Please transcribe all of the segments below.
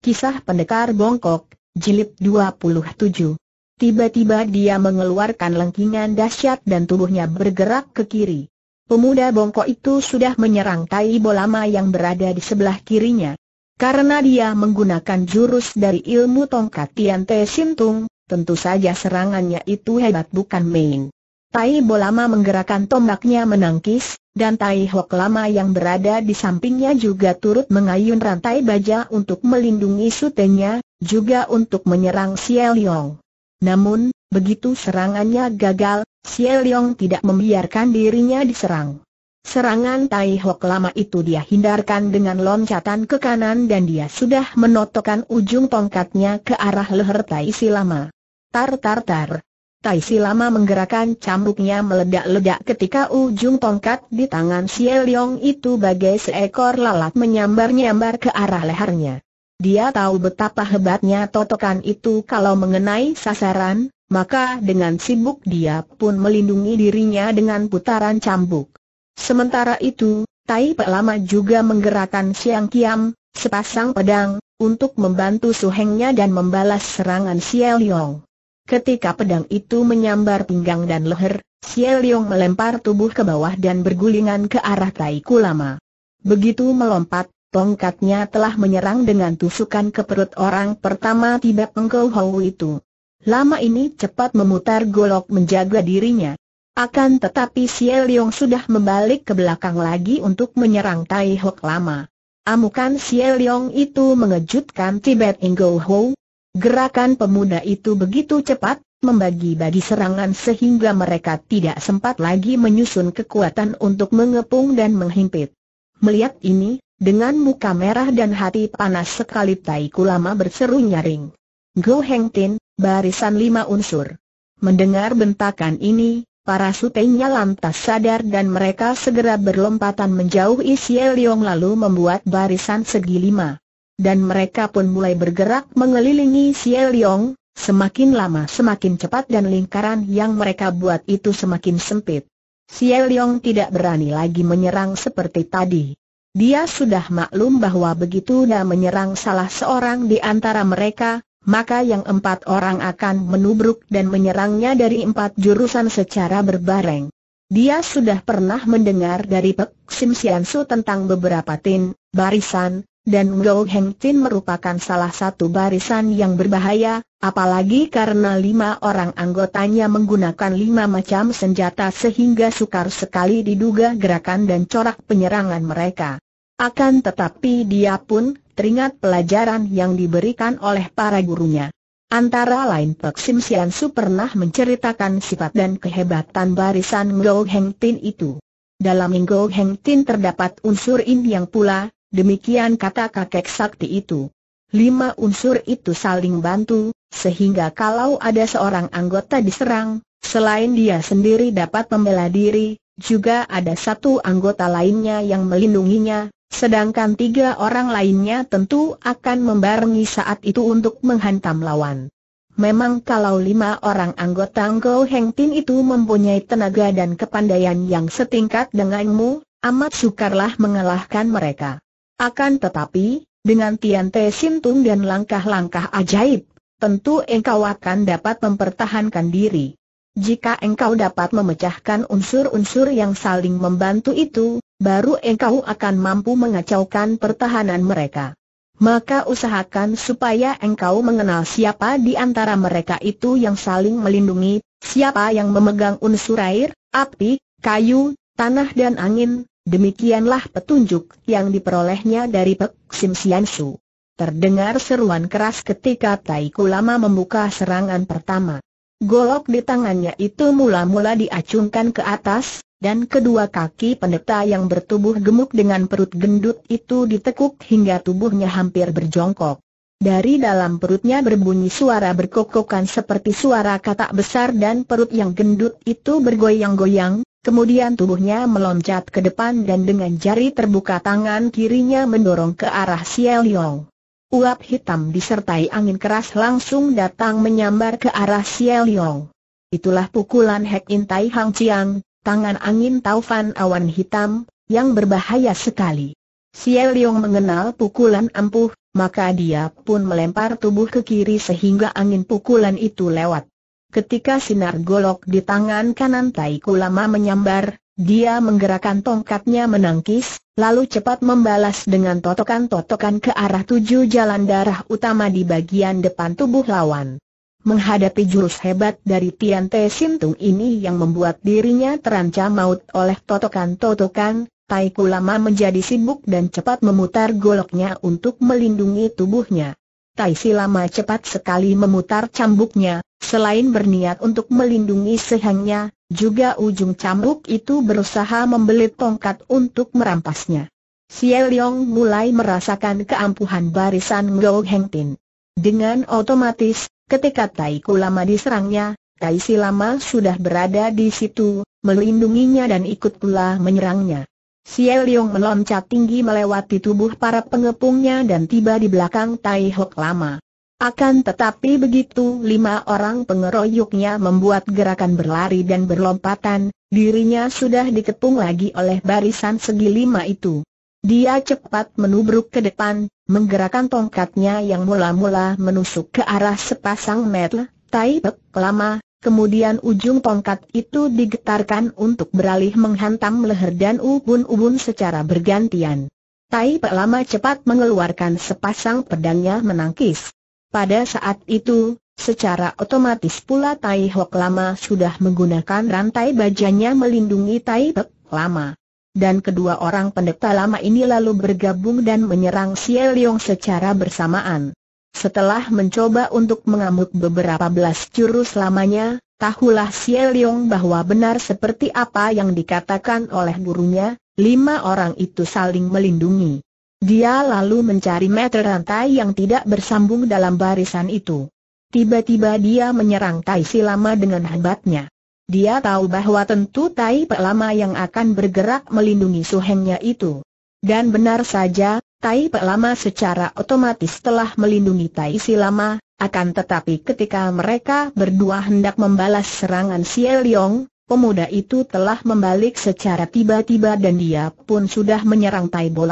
Kisah Pendekar Bongkok, Jilid 27 Tiba-tiba dia mengeluarkan lengkingan dahsyat dan tubuhnya bergerak ke kiri. Pemuda bongkok itu sudah menyerang Tai Bolama yang berada di sebelah kirinya. Karena dia menggunakan jurus dari ilmu tongkat Tian Te Sintung, tentu saja serangannya itu hebat bukan main. Tai Bolama menggerakkan tombaknya menangkis, dan Tai Hok lama yang berada di sampingnya juga turut mengayun rantai baja untuk melindungi sutenya, juga untuk menyerang Xie Yong. Namun, begitu serangannya gagal, Xie Yong tidak membiarkan dirinya diserang. Serangan Tai Hok lama itu dia hindarkan dengan loncatan ke kanan dan dia sudah menotokkan ujung tongkatnya ke arah leher Tai Si lama. Tar tar tar. Tai Si lama menggerakkan cambuknya meledak-ledak ketika ujung tongkat di tangan Si Leong itu bagai seekor lalat menyambar-nyambar ke arah lehernya. Dia tahu betapa hebatnya totokan itu kalau mengenai sasaran, maka dengan sibuk dia pun melindungi dirinya dengan putaran cambuk. Sementara itu, Tai pe Lama juga menggerakkan siang kiam, sepasang pedang, untuk membantu suhengnya dan membalas serangan Si Yong. Ketika pedang itu menyambar pinggang dan leher, Xie melempar tubuh ke bawah dan bergulingan ke arah Tai Lama. Begitu melompat, tongkatnya telah menyerang dengan tusukan ke perut orang pertama tiba Engkau Hou itu. Lama ini cepat memutar golok menjaga dirinya. Akan tetapi Xie sudah membalik ke belakang lagi untuk menyerang Tai Hok Lama. Amukan Xie itu mengejutkan Tibet Engkau Hou, Gerakan pemuda itu begitu cepat, membagi-bagi serangan sehingga mereka tidak sempat lagi menyusun kekuatan untuk mengepung dan menghimpit. Melihat ini, dengan muka merah dan hati panas sekali Tai Kulama berseru nyaring. Go Heng Tin, barisan lima unsur. Mendengar bentakan ini, para sutenya lantas sadar dan mereka segera berlompatan menjauh Isie Leong lalu membuat barisan segi lima dan mereka pun mulai bergerak mengelilingi Xie Liong, semakin lama semakin cepat dan lingkaran yang mereka buat itu semakin sempit. Xie Liong tidak berani lagi menyerang seperti tadi. Dia sudah maklum bahwa begitu dia menyerang salah seorang di antara mereka, maka yang empat orang akan menubruk dan menyerangnya dari empat jurusan secara berbareng. Dia sudah pernah mendengar dari Pek Sim Sian Su tentang beberapa tin, barisan, dan Ngo Heng Tin merupakan salah satu barisan yang berbahaya, apalagi karena lima orang anggotanya menggunakan lima macam senjata sehingga sukar sekali diduga gerakan dan corak penyerangan mereka. Akan tetapi dia pun teringat pelajaran yang diberikan oleh para gurunya. Antara lain Pek Sim Sian Su pernah menceritakan sifat dan kehebatan barisan Ngo Heng Tin itu. Dalam Ngo Heng Tin terdapat unsur in yang pula, Demikian kata kakek sakti itu. Lima unsur itu saling bantu, sehingga kalau ada seorang anggota diserang, selain dia sendiri dapat membela diri, juga ada satu anggota lainnya yang melindunginya, sedangkan tiga orang lainnya tentu akan membarengi saat itu untuk menghantam lawan. Memang kalau lima orang anggota Go Heng Tin itu mempunyai tenaga dan kepandaian yang setingkat denganmu, amat sukarlah mengalahkan mereka. Akan tetapi, dengan Tian Te Sintung dan langkah-langkah ajaib, tentu engkau akan dapat mempertahankan diri. Jika engkau dapat memecahkan unsur-unsur yang saling membantu itu, baru engkau akan mampu mengacaukan pertahanan mereka. Maka usahakan supaya engkau mengenal siapa di antara mereka itu yang saling melindungi, siapa yang memegang unsur air, api, kayu, tanah dan angin, Demikianlah petunjuk yang diperolehnya dari Pek Sim Sian Su. Terdengar seruan keras ketika Tai Kulama membuka serangan pertama. Golok di tangannya itu mula-mula diacungkan ke atas, dan kedua kaki pendeta yang bertubuh gemuk dengan perut gendut itu ditekuk hingga tubuhnya hampir berjongkok. Dari dalam perutnya berbunyi suara berkokokan seperti suara katak besar dan perut yang gendut itu bergoyang-goyang, Kemudian tubuhnya meloncat ke depan dan dengan jari terbuka tangan kirinya mendorong ke arah Xiao Liang. Uap hitam disertai angin keras langsung datang menyambar ke arah Xiao Liang. Itulah pukulan Hek Intai Hang Chiang, tangan angin taufan awan hitam, yang berbahaya sekali. Xiao Liang mengenal pukulan ampuh, maka dia pun melempar tubuh ke kiri sehingga angin pukulan itu lewat. Ketika sinar golok di tangan kanan Taiku lama menyambar, dia menggerakkan tongkatnya menangkis, lalu cepat membalas dengan totokan-totokan ke arah tujuh jalan darah utama di bagian depan tubuh lawan. Menghadapi jurus hebat dari Tian Te Sintung ini yang membuat dirinya terancam maut oleh totokan-totokan, Taiku lama menjadi sibuk dan cepat memutar goloknya untuk melindungi tubuhnya. Tai si lama cepat sekali memutar cambuknya, Selain berniat untuk melindungi sehangnya, juga ujung cambuk itu berusaha membelit tongkat untuk merampasnya. Xie Liang mulai merasakan keampuhan barisan Ngo Heng Tin. Dengan otomatis, ketika Tai Kulama diserangnya, Tai Lama sudah berada di situ, melindunginya dan ikut pula menyerangnya. Xie Liang meloncat tinggi melewati tubuh para pengepungnya dan tiba di belakang Tai Hok Lama. Akan tetapi begitu lima orang pengeroyoknya membuat gerakan berlari dan berlompatan, dirinya sudah dikepung lagi oleh barisan segi lima itu. Dia cepat menubruk ke depan, menggerakkan tongkatnya yang mula-mula menusuk ke arah sepasang metel, tai lama, kemudian ujung tongkat itu digetarkan untuk beralih menghantam leher dan ubun-ubun secara bergantian. Tai Pek lama cepat mengeluarkan sepasang pedangnya menangkis. Pada saat itu, secara otomatis pula Tai Hok Lama sudah menggunakan rantai bajanya melindungi Tai Pek Lama. Dan kedua orang pendeta lama ini lalu bergabung dan menyerang Xie Leong secara bersamaan. Setelah mencoba untuk mengamuk beberapa belas jurus lamanya, tahulah Xie Leong bahwa benar seperti apa yang dikatakan oleh gurunya, lima orang itu saling melindungi. Dia lalu mencari meter rantai yang tidak bersambung dalam barisan itu. Tiba-tiba dia menyerang Tai Si Lama dengan hebatnya. Dia tahu bahwa tentu Tai pe Lama yang akan bergerak melindungi suhengnya itu. Dan benar saja, Tai pe Lama secara otomatis telah melindungi Tai Si Lama, akan tetapi ketika mereka berdua hendak membalas serangan Si Liong, pemuda itu telah membalik secara tiba-tiba dan dia pun sudah menyerang Tai Bo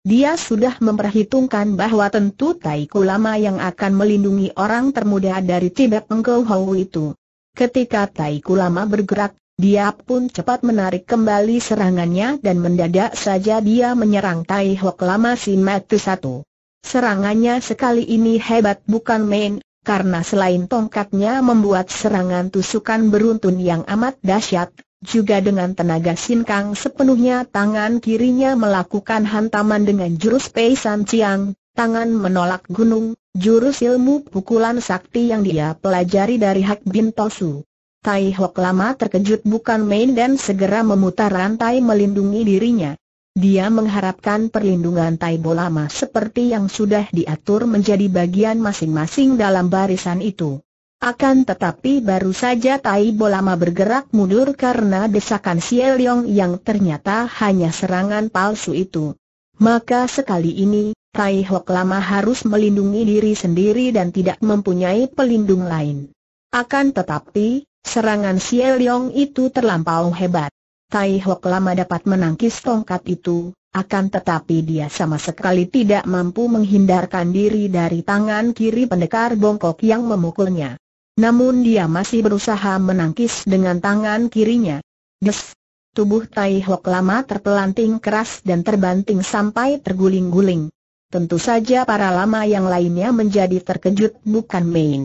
dia sudah memperhitungkan bahwa tentu Tai lama yang akan melindungi orang termuda dari Tibet Engkau Hou itu. Ketika Tai lama bergerak, dia pun cepat menarik kembali serangannya dan mendadak saja dia menyerang Tai Hok lama si Matu satu. Serangannya sekali ini hebat bukan main, karena selain tongkatnya membuat serangan tusukan beruntun yang amat dahsyat, juga dengan tenaga sinkang sepenuhnya tangan kirinya melakukan hantaman dengan jurus Peisan Chiang, tangan menolak gunung, jurus ilmu pukulan sakti yang dia pelajari dari Hak Bin Tosu. Tai Hok lama terkejut bukan main dan segera memutar rantai melindungi dirinya. Dia mengharapkan perlindungan Tai Bo lama seperti yang sudah diatur menjadi bagian masing-masing dalam barisan itu. Akan tetapi baru saja Tai Bolama bergerak mundur karena desakan Sieliong Yong yang ternyata hanya serangan palsu itu. Maka sekali ini, Tai Hok Lama harus melindungi diri sendiri dan tidak mempunyai pelindung lain. Akan tetapi, serangan Sieliong Yong itu terlampau hebat. Tai Hok Lama dapat menangkis tongkat itu, akan tetapi dia sama sekali tidak mampu menghindarkan diri dari tangan kiri pendekar bongkok yang memukulnya. Namun dia masih berusaha menangkis dengan tangan kirinya. Des! Tubuh Tai Hok lama terpelanting keras dan terbanting sampai terguling-guling. Tentu saja para lama yang lainnya menjadi terkejut bukan main.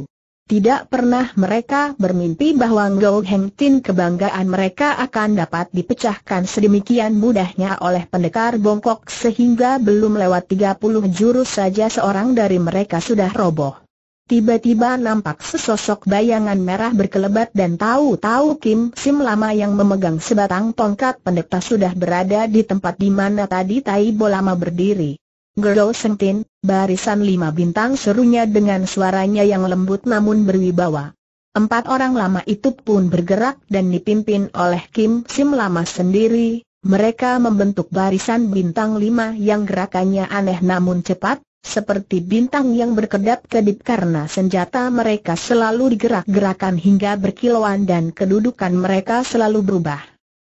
Tidak pernah mereka bermimpi bahwa Ngou Heng Tin kebanggaan mereka akan dapat dipecahkan sedemikian mudahnya oleh pendekar bongkok sehingga belum lewat 30 jurus saja seorang dari mereka sudah roboh. Tiba-tiba nampak sesosok bayangan merah berkelebat dan tahu-tahu Kim Sim lama yang memegang sebatang tongkat pendeta sudah berada di tempat di mana tadi Tai Bo lama berdiri. Girl Sentin, barisan lima bintang serunya dengan suaranya yang lembut namun berwibawa. Empat orang lama itu pun bergerak dan dipimpin oleh Kim Sim lama sendiri, mereka membentuk barisan bintang lima yang gerakannya aneh namun cepat, seperti bintang yang berkedap-kedip karena senjata mereka selalu digerak-gerakan hingga berkilauan dan kedudukan mereka selalu berubah.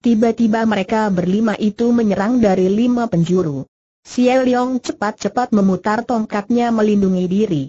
Tiba-tiba mereka berlima itu menyerang dari lima penjuru. Xie Liang cepat-cepat memutar tongkatnya melindungi diri.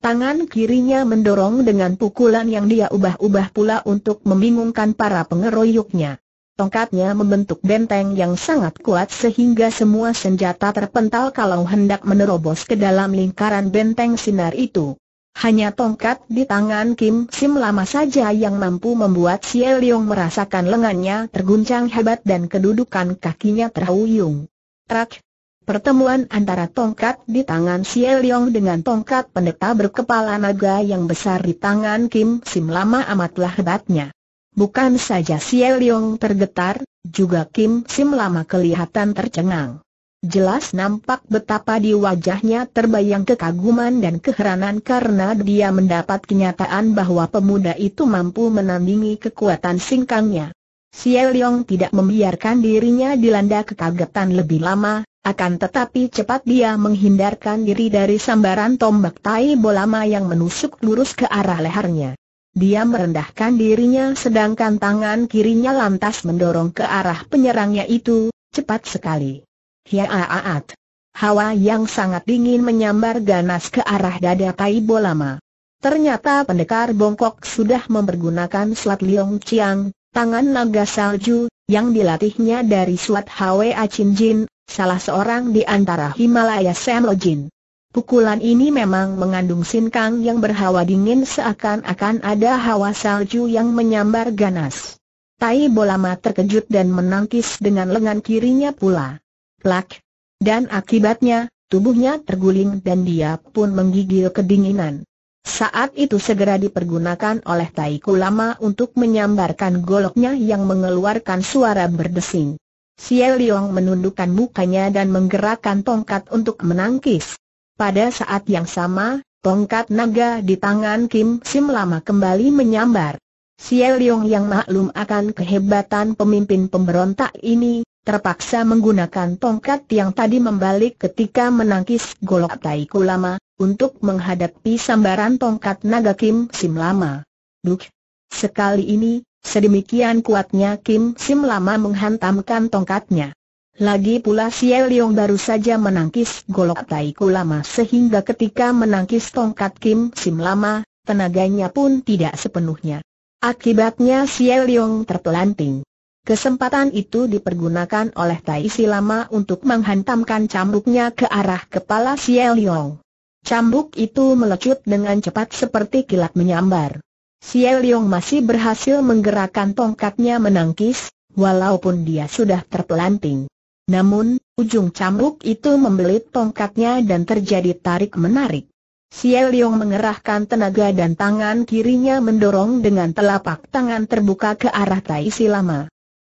Tangan kirinya mendorong dengan pukulan yang dia ubah-ubah pula untuk membingungkan para pengeroyoknya. Tongkatnya membentuk benteng yang sangat kuat sehingga semua senjata terpental kalau hendak menerobos ke dalam lingkaran benteng sinar itu. Hanya tongkat di tangan Kim Sim lama saja yang mampu membuat Xie Leong merasakan lengannya terguncang hebat dan kedudukan kakinya terhuyung. Trak! Pertemuan antara tongkat di tangan Xie Leong dengan tongkat pendeta berkepala naga yang besar di tangan Kim Sim lama amatlah hebatnya. Bukan saja Xie Yong tergetar, juga Kim Sim lama kelihatan tercengang. Jelas nampak betapa di wajahnya terbayang kekaguman dan keheranan karena dia mendapat kenyataan bahwa pemuda itu mampu menandingi kekuatan singkangnya. Xie Yong tidak membiarkan dirinya dilanda kekagetan lebih lama, akan tetapi cepat dia menghindarkan diri dari sambaran tombak tai bolama yang menusuk lurus ke arah lehernya. Dia merendahkan dirinya sedangkan tangan kirinya lantas mendorong ke arah penyerangnya itu, cepat sekali. Hiaaat. Hawa yang sangat dingin menyambar ganas ke arah dada Tai Bolama. Ternyata pendekar bongkok sudah mempergunakan selat Liong Chiang, tangan naga salju, yang dilatihnya dari suat Hwa Chin Jin, salah seorang di antara Himalaya Semojin. Pukulan ini memang mengandung sinkang yang berhawa dingin seakan-akan ada hawa salju yang menyambar ganas. Tai Bolama terkejut dan menangkis dengan lengan kirinya pula. Plak! Dan akibatnya, tubuhnya terguling dan dia pun menggigil kedinginan. Saat itu segera dipergunakan oleh Tai Kulama untuk menyambarkan goloknya yang mengeluarkan suara berdesing. Xie Liong menundukkan mukanya dan menggerakkan tongkat untuk menangkis. Pada saat yang sama, tongkat naga di tangan Kim Sim Lama kembali menyambar. Xie Leong yang maklum akan kehebatan pemimpin pemberontak ini, terpaksa menggunakan tongkat yang tadi membalik ketika menangkis golok Taiku Lama, untuk menghadapi sambaran tongkat naga Kim Sim Lama. Duk! Sekali ini, sedemikian kuatnya Kim Sim Lama menghantamkan tongkatnya. Lagi pula Xiao Leong baru saja menangkis golok taiku lama sehingga ketika menangkis tongkat Kim Sim lama, tenaganya pun tidak sepenuhnya. Akibatnya Xiao Leong terpelanting. Kesempatan itu dipergunakan oleh Tai Si lama untuk menghantamkan cambuknya ke arah kepala Xiao Leong. Cambuk itu melecut dengan cepat seperti kilat menyambar. Xiao Leong masih berhasil menggerakkan tongkatnya menangkis, walaupun dia sudah terpelanting. Namun, ujung cambuk itu membelit tongkatnya dan terjadi tarik-menarik. Xiao Leong mengerahkan tenaga dan tangan kirinya mendorong dengan telapak tangan terbuka ke arah Tai Si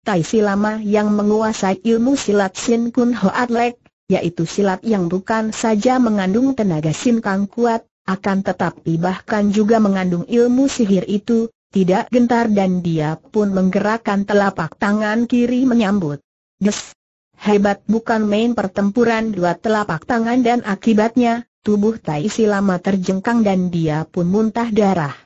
Tai Si yang menguasai ilmu silat Sin Kun Hoat Lek, yaitu silat yang bukan saja mengandung tenaga Sin Kang kuat, akan tetapi bahkan juga mengandung ilmu sihir itu, tidak gentar dan dia pun menggerakkan telapak tangan kiri menyambut. Des, hebat bukan main pertempuran dua telapak tangan dan akibatnya, tubuh Tai Si lama terjengkang dan dia pun muntah darah.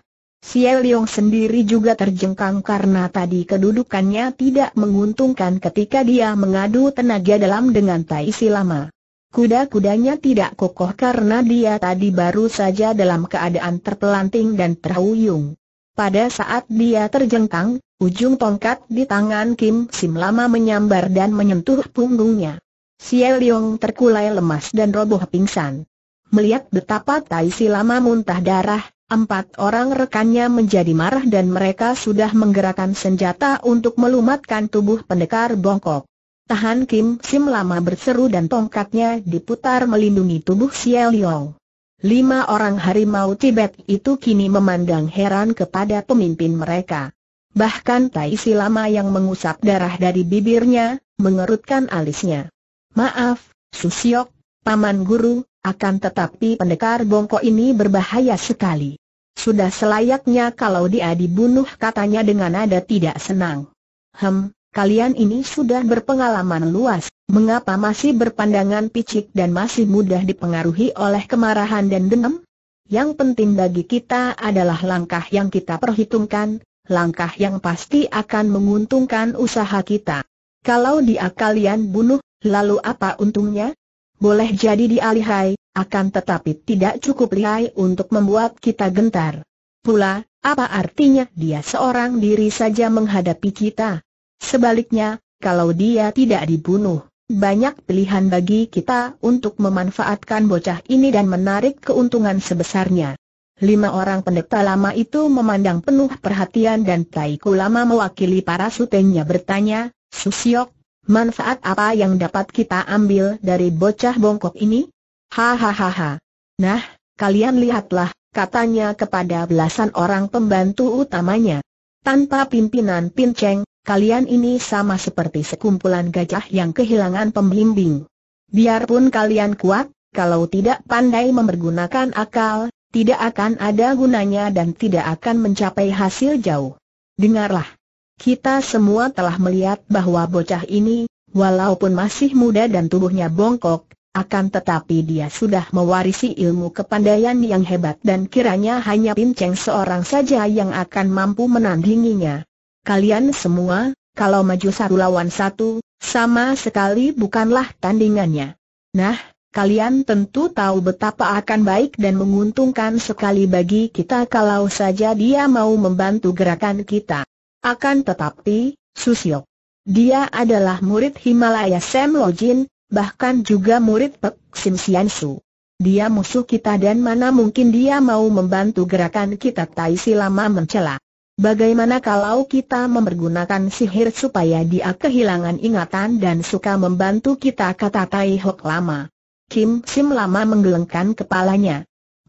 Xiao Leong sendiri juga terjengkang karena tadi kedudukannya tidak menguntungkan ketika dia mengadu tenaga dalam dengan Tai Si lama. Kuda-kudanya tidak kokoh karena dia tadi baru saja dalam keadaan terpelanting dan terhuyung. Pada saat dia terjengkang, Ujung tongkat di tangan Kim Sim lama menyambar dan menyentuh punggungnya. Xie Leong terkulai lemas dan roboh pingsan. Melihat betapa Tai Si lama muntah darah, Empat orang rekannya menjadi marah dan mereka sudah menggerakkan senjata untuk melumatkan tubuh pendekar bongkok. Tahan Kim Sim lama berseru dan tongkatnya diputar melindungi tubuh Xiao Liang. Lima orang harimau Tibet itu kini memandang heran kepada pemimpin mereka. Bahkan tai si lama yang mengusap darah dari bibirnya, mengerutkan alisnya. Maaf, Susiok, Paman Guru, akan tetapi pendekar bongkok ini berbahaya sekali. Sudah selayaknya kalau dia dibunuh katanya dengan nada tidak senang. Hem, kalian ini sudah berpengalaman luas, mengapa masih berpandangan picik dan masih mudah dipengaruhi oleh kemarahan dan dendam? Yang penting bagi kita adalah langkah yang kita perhitungkan, langkah yang pasti akan menguntungkan usaha kita. Kalau dia kalian bunuh, lalu apa untungnya? Boleh jadi dia lihai, akan tetapi tidak cukup lihai untuk membuat kita gentar. Pula, apa artinya dia seorang diri saja menghadapi kita? Sebaliknya, kalau dia tidak dibunuh, banyak pilihan bagi kita untuk memanfaatkan bocah ini dan menarik keuntungan sebesarnya. Lima orang pendeta lama itu memandang penuh perhatian dan Taiku lama mewakili para sutenya bertanya, Susiok, manfaat apa yang dapat kita ambil dari bocah bongkok ini? Hahaha. Nah, kalian lihatlah, katanya kepada belasan orang pembantu utamanya. Tanpa pimpinan Pinceng, kalian ini sama seperti sekumpulan gajah yang kehilangan pembimbing. Biarpun kalian kuat, kalau tidak pandai mempergunakan akal, tidak akan ada gunanya dan tidak akan mencapai hasil jauh. Dengarlah. Kita semua telah melihat bahwa bocah ini, walaupun masih muda dan tubuhnya bongkok, akan tetapi dia sudah mewarisi ilmu kepandaian yang hebat dan kiranya hanya Pinceng seorang saja yang akan mampu menandinginya. Kalian semua, kalau maju satu lawan satu, sama sekali bukanlah tandingannya. Nah, Kalian tentu tahu betapa akan baik dan menguntungkan sekali bagi kita kalau saja dia mau membantu gerakan kita. Akan tetapi, Susio. Dia adalah murid Himalaya Sam Lojin, bahkan juga murid Pek Sim Sian Su. Dia musuh kita dan mana mungkin dia mau membantu gerakan kita Tai Si Lama mencela. Bagaimana kalau kita mempergunakan sihir supaya dia kehilangan ingatan dan suka membantu kita kata Tai Hok Lama. Kim Sim lama menggelengkan kepalanya.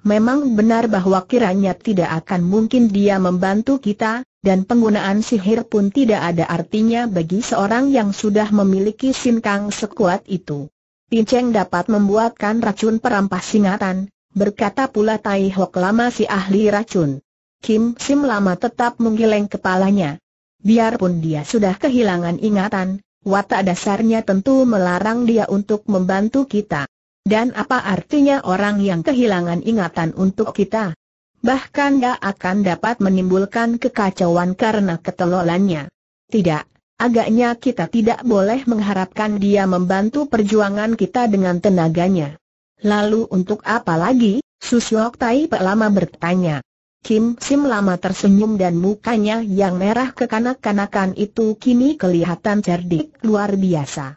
Memang benar bahwa kiranya tidak akan mungkin dia membantu kita, dan penggunaan sihir pun tidak ada artinya bagi seorang yang sudah memiliki sinkang sekuat itu. Pinceng dapat membuatkan racun perampas singatan, berkata pula Tai Hok lama si ahli racun. Kim Sim lama tetap menggeleng kepalanya. Biarpun dia sudah kehilangan ingatan, watak dasarnya tentu melarang dia untuk membantu kita. Dan apa artinya orang yang kehilangan ingatan untuk kita? Bahkan dia akan dapat menimbulkan kekacauan karena ketelolannya. Tidak, agaknya kita tidak boleh mengharapkan dia membantu perjuangan kita dengan tenaganya. Lalu untuk apa lagi? Susyok Tai Pek lama bertanya. Kim Sim lama tersenyum dan mukanya yang merah kekanak-kanakan itu kini kelihatan cerdik luar biasa.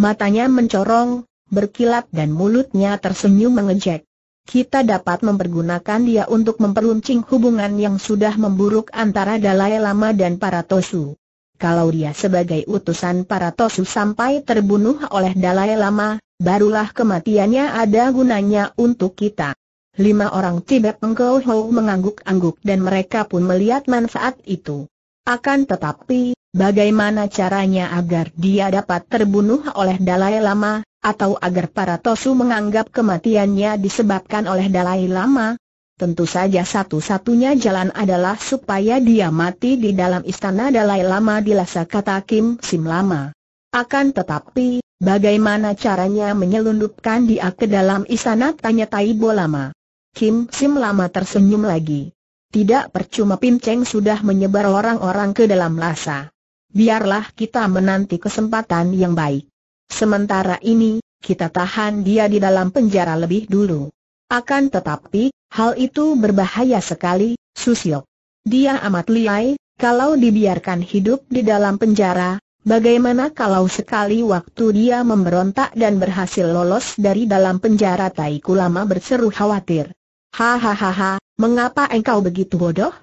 Matanya mencorong, berkilat dan mulutnya tersenyum mengejek. Kita dapat mempergunakan dia untuk memperuncing hubungan yang sudah memburuk antara Dalai Lama dan para Tosu. Kalau dia sebagai utusan para Tosu sampai terbunuh oleh Dalai Lama, barulah kematiannya ada gunanya untuk kita. Lima orang Tibet Engkau Hou mengangguk-angguk dan mereka pun melihat manfaat itu. Akan tetapi, bagaimana caranya agar dia dapat terbunuh oleh Dalai Lama, atau agar para Tosu menganggap kematiannya disebabkan oleh Dalai Lama, tentu saja satu-satunya jalan adalah supaya dia mati di dalam istana Dalai Lama di Lhasa kata Kim Sim Lama. Akan tetapi, bagaimana caranya menyelundupkan dia ke dalam istana tanya Taibo Lama. Kim Sim Lama tersenyum lagi. Tidak percuma Pin Cheng sudah menyebar orang-orang ke dalam Lhasa. Biarlah kita menanti kesempatan yang baik. Sementara ini, kita tahan dia di dalam penjara lebih dulu. Akan tetapi, hal itu berbahaya sekali, Susiok. Dia amat liai, kalau dibiarkan hidup di dalam penjara, bagaimana kalau sekali waktu dia memberontak dan berhasil lolos dari dalam penjara Taiku lama berseru khawatir. Hahaha, mengapa engkau begitu bodoh?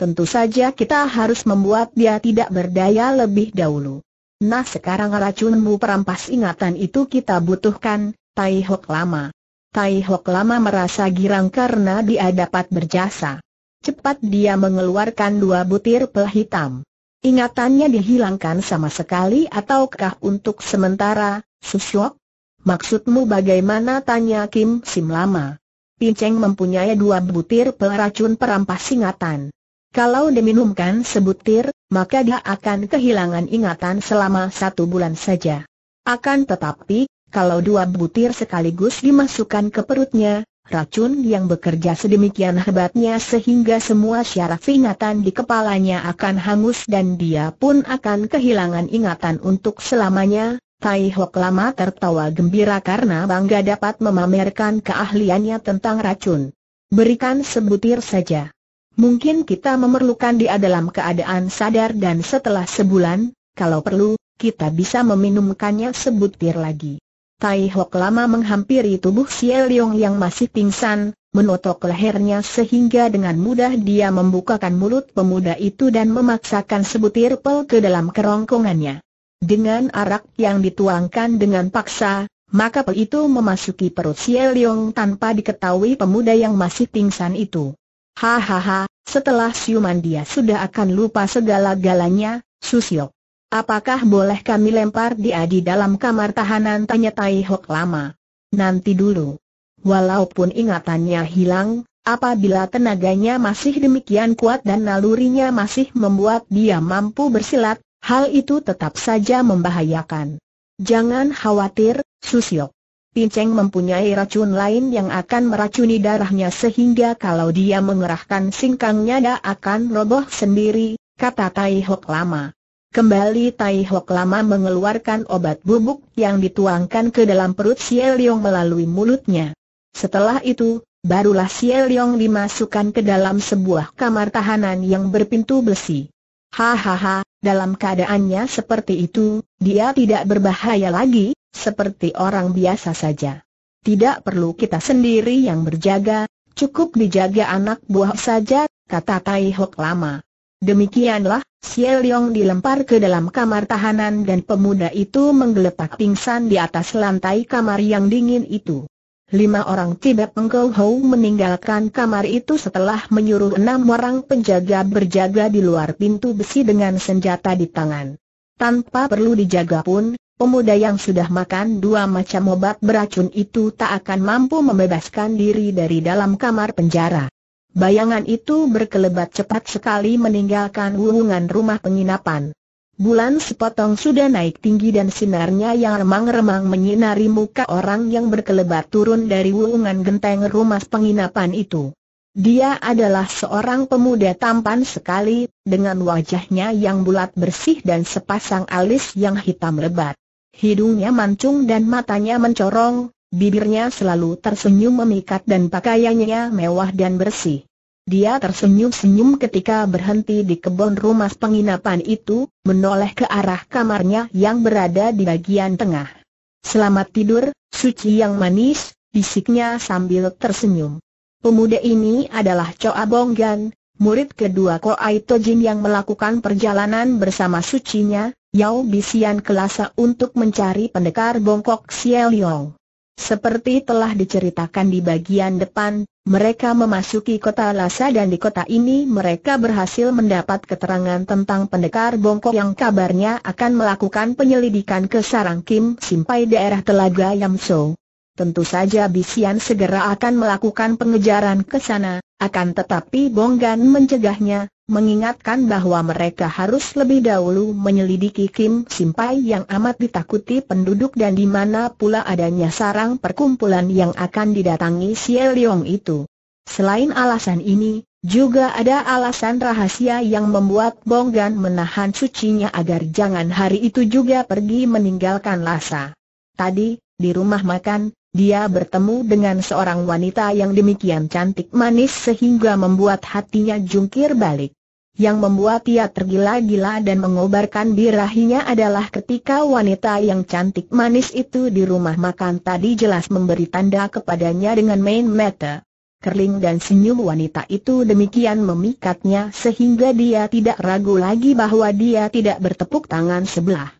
Tentu saja kita harus membuat dia tidak berdaya lebih dahulu. Nah sekarang racunmu perampas ingatan itu kita butuhkan, Tai Hok Lama. Tai Hok Lama merasa girang karena dia dapat berjasa. Cepat dia mengeluarkan dua butir pel hitam. Ingatannya dihilangkan sama sekali ataukah untuk sementara, Susyok? Maksudmu bagaimana tanya Kim Sim Lama? Pinceng mempunyai dua butir pel racun perampas ingatan. Kalau diminumkan sebutir, maka dia akan kehilangan ingatan selama satu bulan saja. Akan tetapi, kalau dua butir sekaligus dimasukkan ke perutnya, racun yang bekerja sedemikian hebatnya sehingga semua syaraf ingatan di kepalanya akan hangus dan dia pun akan kehilangan ingatan untuk selamanya. Tai Hok lama tertawa gembira karena bangga dapat memamerkan keahliannya tentang racun. Berikan sebutir saja. Mungkin kita memerlukan dia dalam keadaan sadar dan setelah sebulan, kalau perlu, kita bisa meminumkannya sebutir lagi. Tai Hok lama menghampiri tubuh Xie Yong yang masih pingsan, menotok lehernya sehingga dengan mudah dia membukakan mulut pemuda itu dan memaksakan sebutir pel ke dalam kerongkongannya. Dengan arak yang dituangkan dengan paksa, maka pel itu memasuki perut Xie Yong tanpa diketahui pemuda yang masih pingsan itu. Hahaha, setelah siuman dia sudah akan lupa segala-galanya, Susio. Apakah boleh kami lempar dia di dalam kamar tahanan tanya Tai Hok lama? Nanti dulu. Walaupun ingatannya hilang, apabila tenaganya masih demikian kuat dan nalurinya masih membuat dia mampu bersilat, hal itu tetap saja membahayakan. Jangan khawatir, Susio. Pinceng mempunyai racun lain yang akan meracuni darahnya sehingga kalau dia mengerahkan singkangnya dia akan roboh sendiri, kata Tai Hok Lama. Kembali Tai Hok Lama mengeluarkan obat bubuk yang dituangkan ke dalam perut Xie Liong melalui mulutnya. Setelah itu, barulah Xie Liong dimasukkan ke dalam sebuah kamar tahanan yang berpintu besi. Hahaha, dalam keadaannya seperti itu, dia tidak berbahaya lagi, seperti orang biasa saja. Tidak perlu kita sendiri yang berjaga, cukup dijaga anak buah saja, kata Tai Hok lama. Demikianlah, Xie Leong dilempar ke dalam kamar tahanan dan pemuda itu menggeletak pingsan di atas lantai kamar yang dingin itu. Lima orang Tibet Engkau Hou meninggalkan kamar itu setelah menyuruh enam orang penjaga berjaga di luar pintu besi dengan senjata di tangan. Tanpa perlu dijaga pun, pemuda yang sudah makan dua macam obat beracun itu tak akan mampu membebaskan diri dari dalam kamar penjara. Bayangan itu berkelebat cepat sekali meninggalkan hubungan rumah penginapan. Bulan sepotong sudah naik tinggi dan sinarnya yang remang-remang menyinari muka orang yang berkelebat turun dari wungan genteng rumah penginapan itu. Dia adalah seorang pemuda tampan sekali, dengan wajahnya yang bulat bersih dan sepasang alis yang hitam lebat. Hidungnya mancung dan matanya mencorong, bibirnya selalu tersenyum memikat dan pakaiannya mewah dan bersih. Dia tersenyum-senyum ketika berhenti di kebun rumah penginapan itu, menoleh ke arah kamarnya yang berada di bagian tengah. Selamat tidur, suci yang manis, bisiknya sambil tersenyum. Pemuda ini adalah Choa Bonggan, murid kedua Koai Jin yang melakukan perjalanan bersama sucinya, Yao Bisian Kelasa untuk mencari pendekar bongkok Yong. Seperti telah diceritakan di bagian depan, mereka memasuki kota Lhasa dan di kota ini mereka berhasil mendapat keterangan tentang pendekar bongkok yang kabarnya akan melakukan penyelidikan ke sarang Kim Simpai daerah Telaga Yamso. Tentu saja Bisian segera akan melakukan pengejaran ke sana, akan tetapi Bonggan mencegahnya, mengingatkan bahwa mereka harus lebih dahulu menyelidiki Kim Simpai yang amat ditakuti penduduk dan di mana pula adanya sarang perkumpulan yang akan didatangi Xie Leong itu. Selain alasan ini, juga ada alasan rahasia yang membuat Bonggan menahan sucinya agar jangan hari itu juga pergi meninggalkan Lhasa. Tadi, di rumah makan, dia bertemu dengan seorang wanita yang demikian cantik manis sehingga membuat hatinya jungkir balik. Yang membuat ia tergila-gila dan mengobarkan birahinya adalah ketika wanita yang cantik manis itu di rumah makan tadi jelas memberi tanda kepadanya dengan main mata. Kerling dan senyum wanita itu demikian memikatnya sehingga dia tidak ragu lagi bahwa dia tidak bertepuk tangan sebelah.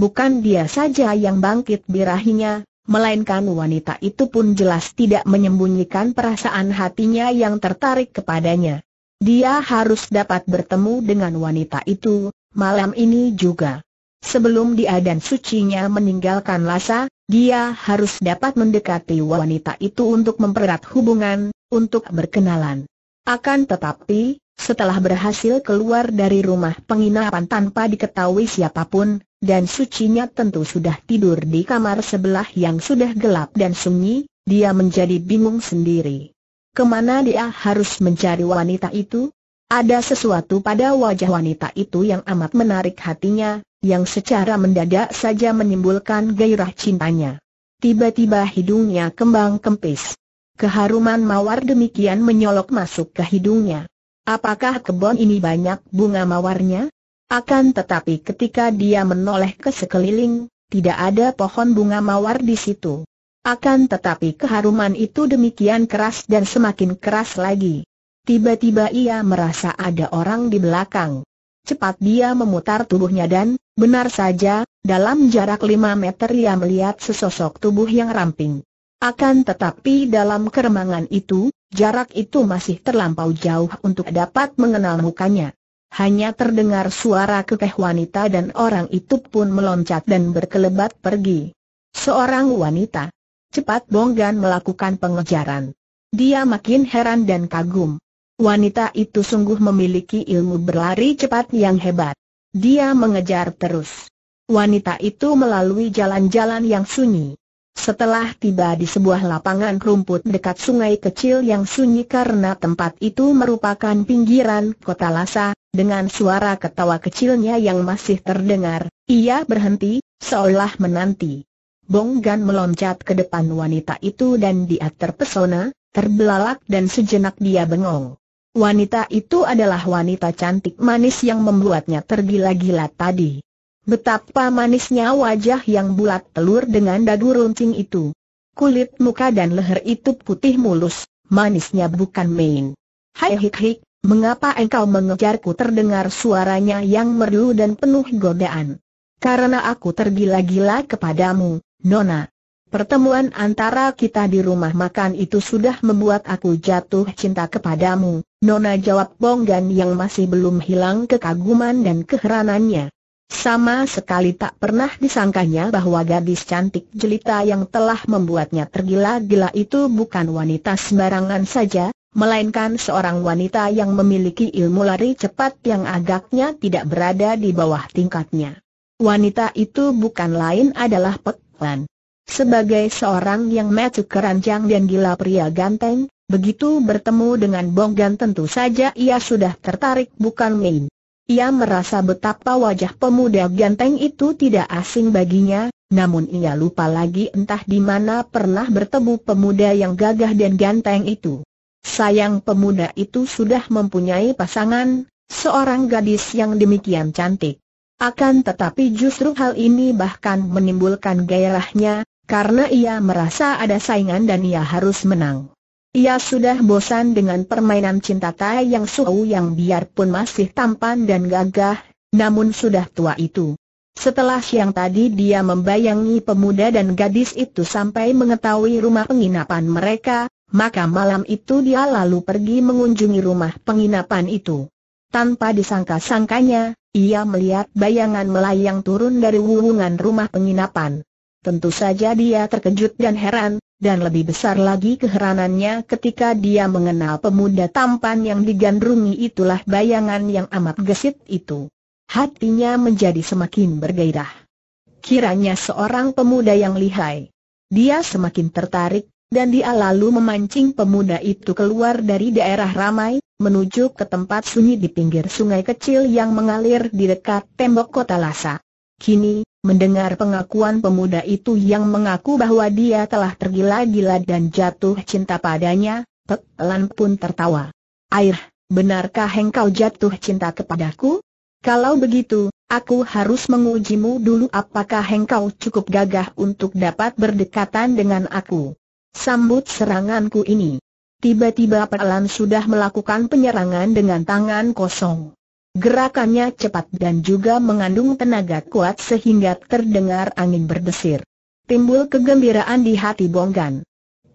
Bukan dia saja yang bangkit birahinya, melainkan wanita itu pun jelas tidak menyembunyikan perasaan hatinya yang tertarik kepadanya. Dia harus dapat bertemu dengan wanita itu, malam ini juga. Sebelum dia dan sucinya meninggalkan Lhasa, dia harus dapat mendekati wanita itu untuk mempererat hubungan, untuk berkenalan. Akan tetapi, setelah berhasil keluar dari rumah penginapan tanpa diketahui siapapun, dan sucinya tentu sudah tidur di kamar sebelah yang sudah gelap dan sunyi, dia menjadi bingung sendiri. Kemana dia harus mencari wanita itu? Ada sesuatu pada wajah wanita itu yang amat menarik hatinya, yang secara mendadak saja menimbulkan gairah cintanya. Tiba-tiba hidungnya kembang kempis. Keharuman mawar demikian menyolok masuk ke hidungnya. Apakah kebun ini banyak bunga mawarnya? Akan tetapi ketika dia menoleh ke sekeliling, tidak ada pohon bunga mawar di situ. Akan tetapi keharuman itu demikian keras dan semakin keras lagi. Tiba-tiba ia merasa ada orang di belakang. Cepat dia memutar tubuhnya dan, benar saja, dalam jarak lima meter ia melihat sesosok tubuh yang ramping. Akan tetapi dalam keremangan itu, jarak itu masih terlampau jauh untuk dapat mengenal mukanya. Hanya terdengar suara kekeh wanita dan orang itu pun meloncat dan berkelebat pergi. Seorang wanita. Cepat Bonggan melakukan pengejaran. Dia makin heran dan kagum. Wanita itu sungguh memiliki ilmu berlari cepat yang hebat. Dia mengejar terus. Wanita itu melalui jalan-jalan yang sunyi. Setelah tiba di sebuah lapangan rumput dekat sungai kecil yang sunyi karena tempat itu merupakan pinggiran kota Lasa, dengan suara ketawa kecilnya yang masih terdengar, ia berhenti, seolah menanti. Bonggan meloncat ke depan wanita itu dan dia terpesona, terbelalak dan sejenak dia bengong. Wanita itu adalah wanita cantik manis yang membuatnya tergila-gila tadi. Betapa manisnya wajah yang bulat telur dengan dagu runcing itu. Kulit muka dan leher itu putih mulus, manisnya bukan main. Hai hik hik, Mengapa engkau mengejarku terdengar suaranya yang merdu dan penuh godaan? Karena aku tergila-gila kepadamu, Nona, pertemuan antara kita di rumah makan itu sudah membuat aku jatuh cinta kepadamu, Nona jawab Bonggan yang masih belum hilang kekaguman dan keheranannya. Sama sekali tak pernah disangkanya bahwa gadis cantik jelita yang telah membuatnya tergila-gila itu bukan wanita sembarangan saja, melainkan seorang wanita yang memiliki ilmu lari cepat yang agaknya tidak berada di bawah tingkatnya. Wanita itu bukan lain adalah Pek Lan. Sebagai seorang yang metu keranjang dan gila pria ganteng, begitu bertemu dengan Bonggan tentu saja ia sudah tertarik bukan main. Ia merasa betapa wajah pemuda ganteng itu tidak asing baginya, namun ia lupa lagi entah di mana pernah bertemu pemuda yang gagah dan ganteng itu. Sayang pemuda itu sudah mempunyai pasangan, seorang gadis yang demikian cantik. Akan tetapi justru hal ini bahkan menimbulkan gairahnya, karena ia merasa ada saingan dan ia harus menang. Ia sudah bosan dengan permainan cinta Tai Yang Suau yang biarpun masih tampan dan gagah, namun sudah tua itu. Setelah siang tadi dia membayangi pemuda dan gadis itu sampai mengetahui rumah penginapan mereka, maka malam itu dia lalu pergi mengunjungi rumah penginapan itu. Tanpa disangka-sangkanya, ia melihat bayangan melayang turun dari wuwungan rumah penginapan. Tentu saja dia terkejut dan heran, dan lebih besar lagi keheranannya ketika dia mengenal pemuda tampan yang digandrungi itulah bayangan yang amat gesit itu. Hatinya menjadi semakin bergairah. Kiranya seorang pemuda yang lihai. Dia semakin tertarik, dan dia lalu memancing pemuda itu keluar dari daerah ramai, menuju ke tempat sunyi di pinggir sungai kecil yang mengalir di dekat tembok kota Lasa. Kini, mendengar pengakuan pemuda itu yang mengaku bahwa dia telah tergila-gila dan jatuh cinta padanya, Pek Lan pun tertawa. Air, benarkah engkau jatuh cinta kepadaku? Kalau begitu, aku harus mengujimu dulu apakah engkau cukup gagah untuk dapat berdekatan dengan aku. Sambut seranganku ini. Tiba-tiba Alam sudah melakukan penyerangan dengan tangan kosong. Gerakannya cepat dan juga mengandung tenaga kuat sehingga terdengar angin berdesir. Timbul kegembiraan di hati Bonggan.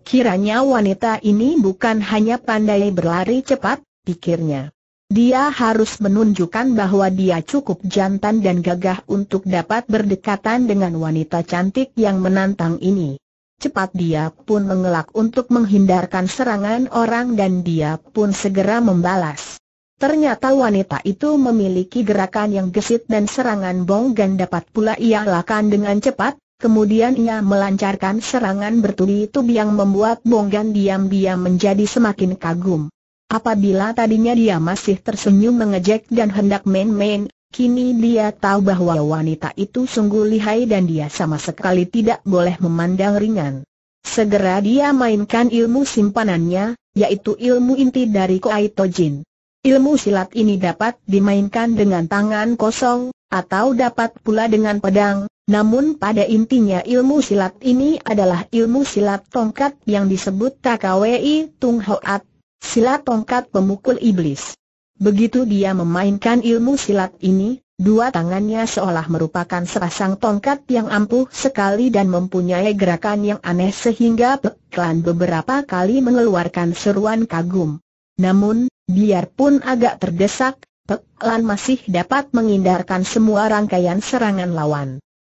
Kiranya wanita ini bukan hanya pandai berlari cepat, pikirnya. Dia harus menunjukkan bahwa dia cukup jantan dan gagah untuk dapat berdekatan dengan wanita cantik yang menantang ini. Cepat dia pun mengelak untuk menghindarkan serangan orang dan dia pun segera membalas. Ternyata wanita itu memiliki gerakan yang gesit dan serangan bonggan dapat pula ia lakukan dengan cepat, kemudian ia melancarkan serangan bertubi-tubi yang membuat bonggan diam-diam menjadi semakin kagum. Apabila tadinya dia masih tersenyum mengejek dan hendak main-main, Kini dia tahu bahwa wanita itu sungguh lihai dan dia sama sekali tidak boleh memandang ringan. Segera dia mainkan ilmu simpanannya, yaitu ilmu inti dari Koi Tojin. Ilmu silat ini dapat dimainkan dengan tangan kosong, atau dapat pula dengan pedang, namun pada intinya ilmu silat ini adalah ilmu silat tongkat yang disebut Takwei Tung Hoat, silat tongkat pemukul iblis. Begitu dia memainkan ilmu silat ini, dua tangannya seolah merupakan sepasang tongkat yang ampuh sekali dan mempunyai gerakan yang aneh sehingga Peklan beberapa kali mengeluarkan seruan kagum. Namun, biarpun agak terdesak, Peklan masih dapat menghindarkan semua rangkaian serangan lawan.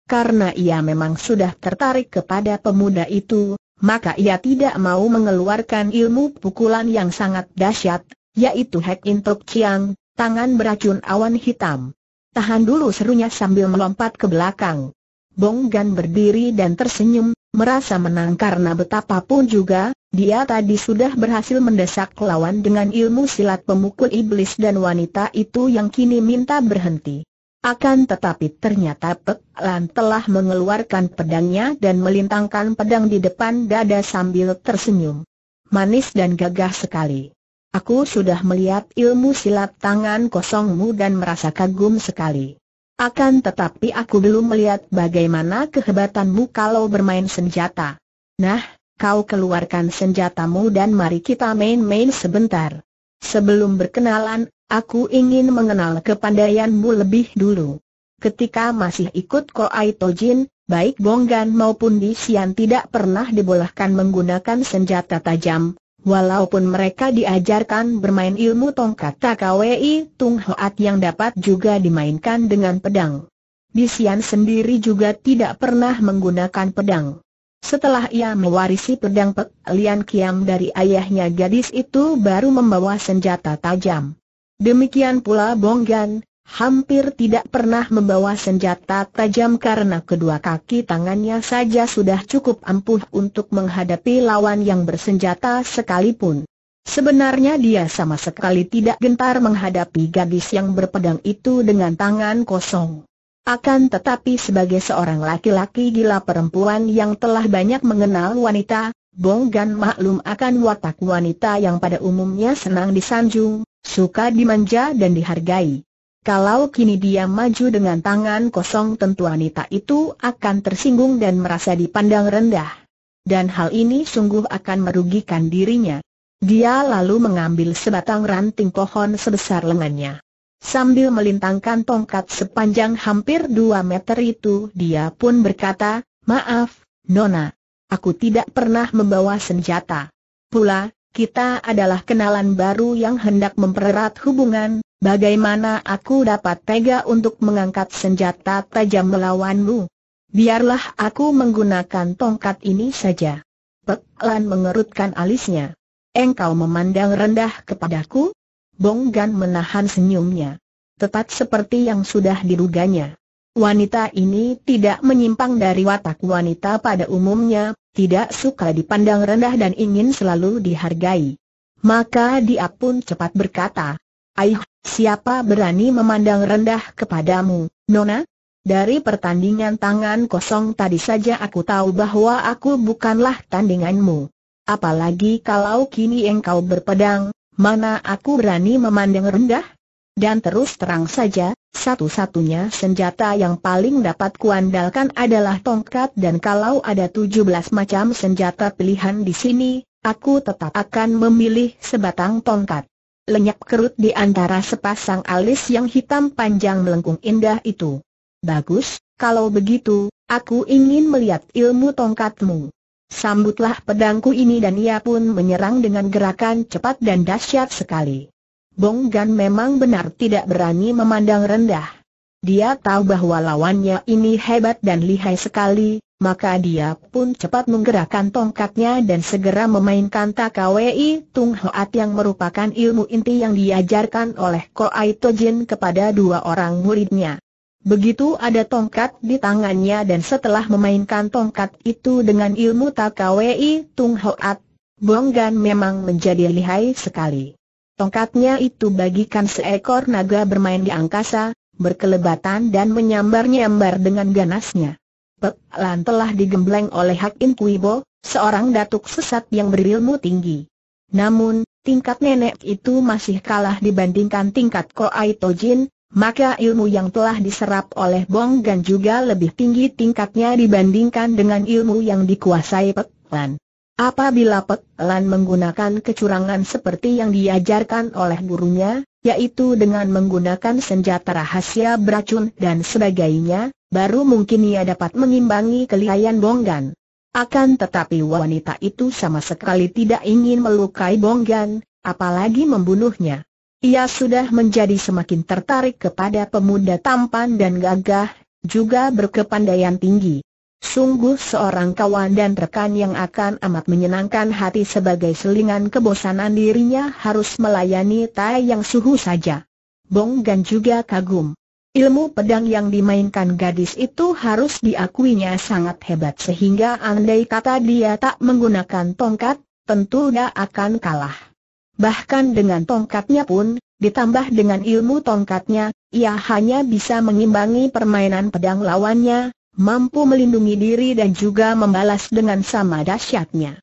Karena ia memang sudah tertarik kepada pemuda itu, maka ia tidak mau mengeluarkan ilmu pukulan yang sangat dahsyat, yaitu Hek Intok Chiang, tangan beracun awan hitam. Tahan dulu serunya sambil melompat ke belakang. Bong Gan berdiri dan tersenyum, merasa menang karena betapapun juga, dia tadi sudah berhasil mendesak lawan dengan ilmu silat pemukul iblis dan wanita itu yang kini minta berhenti. Akan tetapi ternyata Pek Lan telah mengeluarkan pedangnya dan melintangkan pedang di depan dada sambil tersenyum. Manis dan gagah sekali. Aku sudah melihat ilmu silat tangan kosongmu dan merasa kagum sekali. Akan tetapi aku belum melihat bagaimana kehebatanmu kalau bermain senjata. Nah, kau keluarkan senjatamu dan mari kita main-main sebentar. Sebelum berkenalan, aku ingin mengenal kepandaianmu lebih dulu. Ketika masih ikut Ko Aito Jin, baik Bonggan maupun Di Xian tidak pernah dibolehkan menggunakan senjata tajam, Walaupun mereka diajarkan bermain ilmu tongkat takawi, Tung Hoat yang dapat juga dimainkan dengan pedang. Disian sendiri juga tidak pernah menggunakan pedang. Setelah ia mewarisi pedang Pek Lian Kiam dari ayahnya gadis itu baru membawa senjata tajam. Demikian pula Bonggan, hampir tidak pernah membawa senjata tajam karena kedua kaki tangannya saja sudah cukup ampuh untuk menghadapi lawan yang bersenjata sekalipun. Sebenarnya dia sama sekali tidak gentar menghadapi gadis yang berpedang itu dengan tangan kosong. Akan tetapi sebagai seorang laki-laki gila perempuan yang telah banyak mengenal wanita, Bong Gan maklum akan watak wanita yang pada umumnya senang disanjung, suka dimanja dan dihargai. Kalau kini dia maju dengan tangan kosong tentu wanita itu akan tersinggung dan merasa dipandang rendah. Dan hal ini sungguh akan merugikan dirinya. Dia lalu mengambil sebatang ranting pohon sebesar lengannya. Sambil melintangkan tongkat sepanjang hampir dua meter itu dia pun berkata, Maaf, Nona, aku tidak pernah membawa senjata. Pula, kita adalah kenalan baru yang hendak mempererat hubungan, Bagaimana aku dapat tega untuk mengangkat senjata tajam melawanmu? Biarlah aku menggunakan tongkat ini saja. Pek mengerutkan alisnya. Engkau memandang rendah kepadaku? Bonggan menahan senyumnya. Tetap seperti yang sudah diruganya. Wanita ini tidak menyimpang dari watak wanita pada umumnya, tidak suka dipandang rendah dan ingin selalu dihargai. Maka dia pun cepat berkata, Aih, Siapa berani memandang rendah kepadamu, Nona? Dari pertandingan tangan kosong tadi saja aku tahu bahwa aku bukanlah tandinganmu. Apalagi kalau kini engkau berpedang, mana aku berani memandang rendah? Dan terus terang saja, satu-satunya senjata yang paling dapat kuandalkan adalah tongkat dan kalau ada 17 macam senjata pilihan di sini, aku tetap akan memilih sebatang tongkat lenyap kerut di antara sepasang alis yang hitam panjang melengkung indah itu. Bagus, kalau begitu, aku ingin melihat ilmu tongkatmu. Sambutlah pedangku ini dan ia pun menyerang dengan gerakan cepat dan dahsyat sekali. Bong Gan memang benar tidak berani memandang rendah. Dia tahu bahwa lawannya ini hebat dan lihai sekali, maka dia pun cepat menggerakkan tongkatnya dan segera memainkan takawi Tung Hoat yang merupakan ilmu inti yang diajarkan oleh ko Aitogen kepada dua orang muridnya. Begitu ada tongkat di tangannya dan setelah memainkan tongkat itu dengan ilmu takawi Tung Hoat, Bonggan memang menjadi lihai sekali. Tongkatnya itu bagikan seekor naga bermain di angkasa, berkelebatan dan menyambar-nyambar dengan ganasnya. Lan telah digembleng oleh Hakim Kuibo, seorang datuk sesat yang berilmu tinggi. Namun, tingkat nenek itu masih kalah dibandingkan tingkat Koai Jin, maka ilmu yang telah diserap oleh Bong Gan juga lebih tinggi tingkatnya dibandingkan dengan ilmu yang dikuasai Pek Lan. Apabila Pek Lan menggunakan kecurangan seperti yang diajarkan oleh gurunya, yaitu dengan menggunakan senjata rahasia beracun dan sebagainya, baru mungkin ia dapat mengimbangi kelihayan Bonggan. Akan tetapi wanita itu sama sekali tidak ingin melukai Bonggan, apalagi membunuhnya. Ia sudah menjadi semakin tertarik kepada pemuda tampan dan gagah, juga berkepandaian tinggi. Sungguh seorang kawan dan rekan yang akan amat menyenangkan hati sebagai selingan kebosanan dirinya harus melayani Tai Yang Suhu saja. Bong Gan juga kagum. Ilmu pedang yang dimainkan gadis itu harus diakuinya sangat hebat sehingga andai kata dia tak menggunakan tongkat, tentu dia akan kalah. Bahkan dengan tongkatnya pun, ditambah dengan ilmu tongkatnya, ia hanya bisa mengimbangi permainan pedang lawannya, mampu melindungi diri dan juga membalas dengan sama dahsyatnya.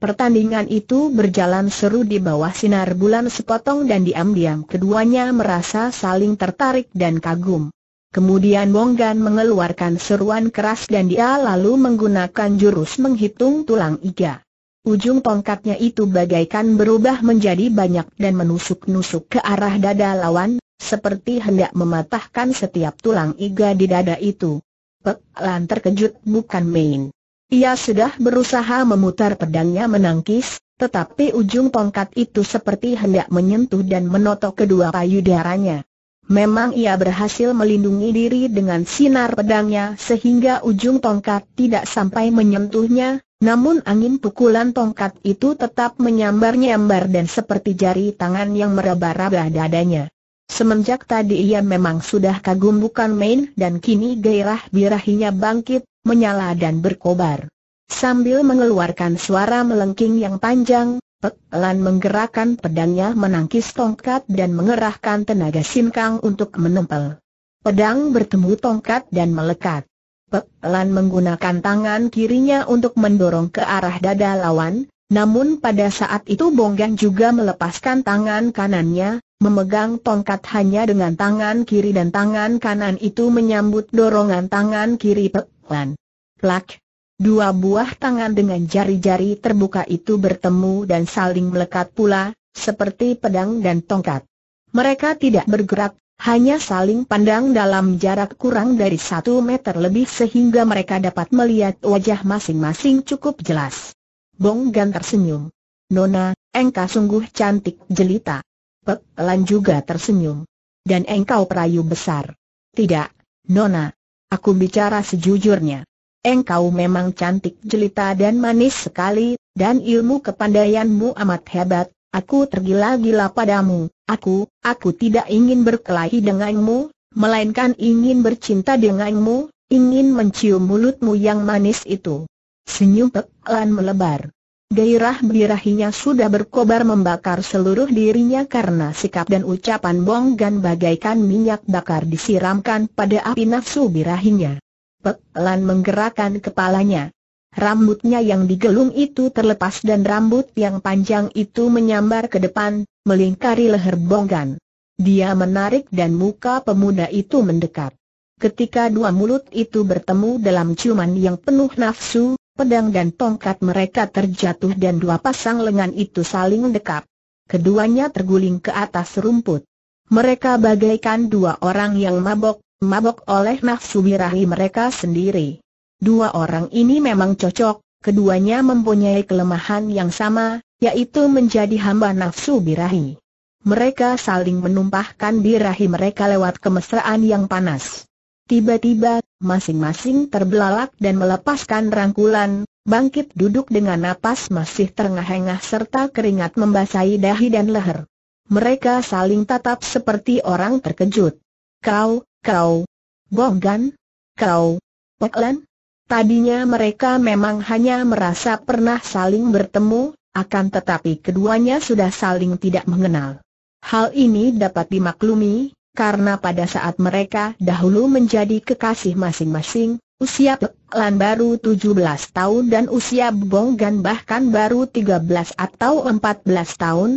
Pertandingan itu berjalan seru di bawah sinar bulan sepotong dan diam-diam keduanya merasa saling tertarik dan kagum. Kemudian Gan mengeluarkan seruan keras dan dia lalu menggunakan jurus menghitung tulang iga. Ujung tongkatnya itu bagaikan berubah menjadi banyak dan menusuk-nusuk ke arah dada lawan, seperti hendak mematahkan setiap tulang iga di dada itu. Pek Lan terkejut bukan main. Ia sudah berusaha memutar pedangnya menangkis, tetapi ujung tongkat itu seperti hendak menyentuh dan menotok kedua payudaranya. Memang ia berhasil melindungi diri dengan sinar pedangnya sehingga ujung tongkat tidak sampai menyentuhnya, namun angin pukulan tongkat itu tetap menyambar-nyambar dan seperti jari tangan yang meraba-raba dadanya. Semenjak tadi ia memang sudah kagum bukan main dan kini gairah birahinya bangkit, menyala dan berkobar. Sambil mengeluarkan suara melengking yang panjang, pelan menggerakkan pedangnya menangkis tongkat dan mengerahkan tenaga sinkang untuk menempel. Pedang bertemu tongkat dan melekat. Pelan menggunakan tangan kirinya untuk mendorong ke arah dada lawan, namun pada saat itu Bonggang juga melepaskan tangan kanannya, memegang tongkat hanya dengan tangan kiri dan tangan kanan itu menyambut dorongan tangan kiri pelan. Plak. Dua buah tangan dengan jari-jari terbuka itu bertemu dan saling melekat pula, seperti pedang dan tongkat. Mereka tidak bergerak, hanya saling pandang dalam jarak kurang dari satu meter lebih sehingga mereka dapat melihat wajah masing-masing cukup jelas. Bong Gan tersenyum. Nona, engkau sungguh cantik jelita. Pek Lan juga tersenyum. Dan engkau perayu besar. Tidak, Nona. Aku bicara sejujurnya. Engkau memang cantik jelita dan manis sekali, dan ilmu kepandaianmu amat hebat. Aku tergila-gila padamu. Aku, aku tidak ingin berkelahi denganmu, melainkan ingin bercinta denganmu, ingin mencium mulutmu yang manis itu. Senyum Pek Lan melebar. Gairah birahinya sudah berkobar membakar seluruh dirinya karena sikap dan ucapan Bong Gan bagaikan minyak bakar disiramkan pada api nafsu birahinya. Pelan menggerakkan kepalanya. Rambutnya yang digelung itu terlepas dan rambut yang panjang itu menyambar ke depan, melingkari leher Bong Gan. Dia menarik dan muka pemuda itu mendekat. Ketika dua mulut itu bertemu dalam ciuman yang penuh nafsu, pedang dan tongkat mereka terjatuh dan dua pasang lengan itu saling dekap. Keduanya terguling ke atas rumput. Mereka bagaikan dua orang yang mabok, mabok oleh nafsu birahi mereka sendiri. Dua orang ini memang cocok, keduanya mempunyai kelemahan yang sama, yaitu menjadi hamba nafsu birahi. Mereka saling menumpahkan birahi mereka lewat kemesraan yang panas. Tiba-tiba, masing-masing terbelalak dan melepaskan rangkulan, bangkit duduk dengan napas masih terengah-engah serta keringat membasahi dahi dan leher. Mereka saling tatap seperti orang terkejut. Kau, kau, Bonggan, kau, Peklan. Tadinya mereka memang hanya merasa pernah saling bertemu, akan tetapi keduanya sudah saling tidak mengenal. Hal ini dapat dimaklumi, karena pada saat mereka dahulu menjadi kekasih masing-masing, usia Pek baru 17 tahun dan usia Bonggan bahkan baru 13 atau 14 tahun.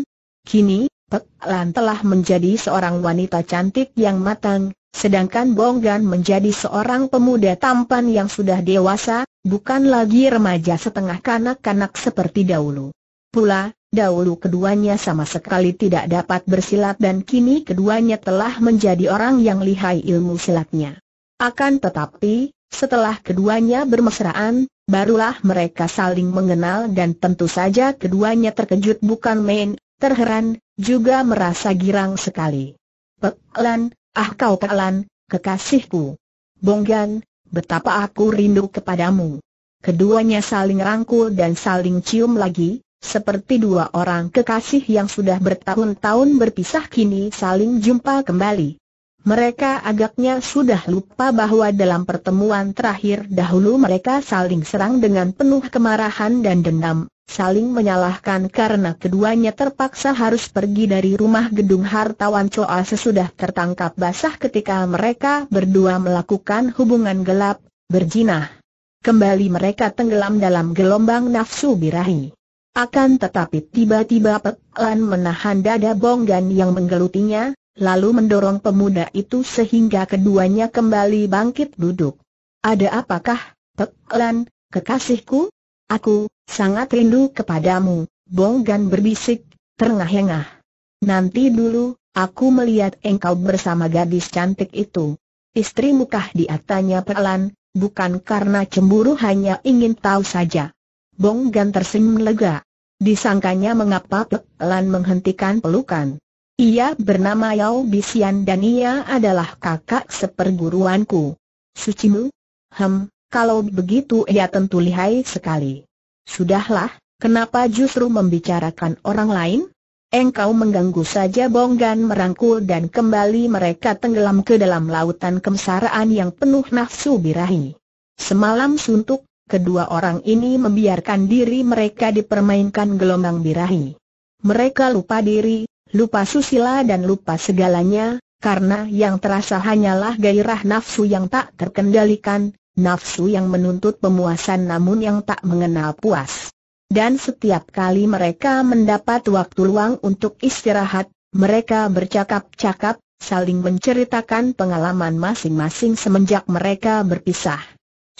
Kini, Pek telah menjadi seorang wanita cantik yang matang, sedangkan Bonggan menjadi seorang pemuda tampan yang sudah dewasa, bukan lagi remaja setengah kanak-kanak seperti dahulu. Pula, dahulu keduanya sama sekali tidak dapat bersilat dan kini keduanya telah menjadi orang yang lihai ilmu silatnya. Akan tetapi, setelah keduanya bermesraan, barulah mereka saling mengenal dan tentu saja keduanya terkejut bukan main, terheran, juga merasa girang sekali. Peklan, ah kau Peklan, kekasihku. Bonggan, betapa aku rindu kepadamu. Keduanya saling rangkul dan saling cium lagi, seperti dua orang kekasih yang sudah bertahun-tahun berpisah kini saling jumpa kembali. Mereka agaknya sudah lupa bahwa dalam pertemuan terakhir dahulu mereka saling serang dengan penuh kemarahan dan dendam, saling menyalahkan karena keduanya terpaksa harus pergi dari rumah gedung hartawan Choa sesudah tertangkap basah ketika mereka berdua melakukan hubungan gelap, berjinah. Kembali mereka tenggelam dalam gelombang nafsu birahi. Akan tetapi tiba-tiba peklan menahan dada bonggan yang menggelutinya, lalu mendorong pemuda itu sehingga keduanya kembali bangkit duduk. Ada apakah, peklan, kekasihku? Aku, sangat rindu kepadamu, bonggan berbisik, terengah-engah. Nanti dulu, aku melihat engkau bersama gadis cantik itu. Istri mukah diatanya peklan, bukan karena cemburu hanya ingin tahu saja. Bong Gan tersenyum lega. Disangkanya mengapa Pek Lan menghentikan pelukan. Ia bernama Yao Bisian dan ia adalah kakak seperguruanku. Sucimu? Hem, kalau begitu ia tentu lihai sekali. Sudahlah, kenapa justru membicarakan orang lain? Engkau mengganggu saja Bonggan merangkul dan kembali mereka tenggelam ke dalam lautan kemesraan yang penuh nafsu birahi. Semalam suntuk, kedua orang ini membiarkan diri mereka dipermainkan gelombang birahi. Mereka lupa diri, lupa susila dan lupa segalanya, karena yang terasa hanyalah gairah nafsu yang tak terkendalikan, nafsu yang menuntut pemuasan namun yang tak mengenal puas. Dan setiap kali mereka mendapat waktu luang untuk istirahat, mereka bercakap-cakap, saling menceritakan pengalaman masing-masing semenjak mereka berpisah.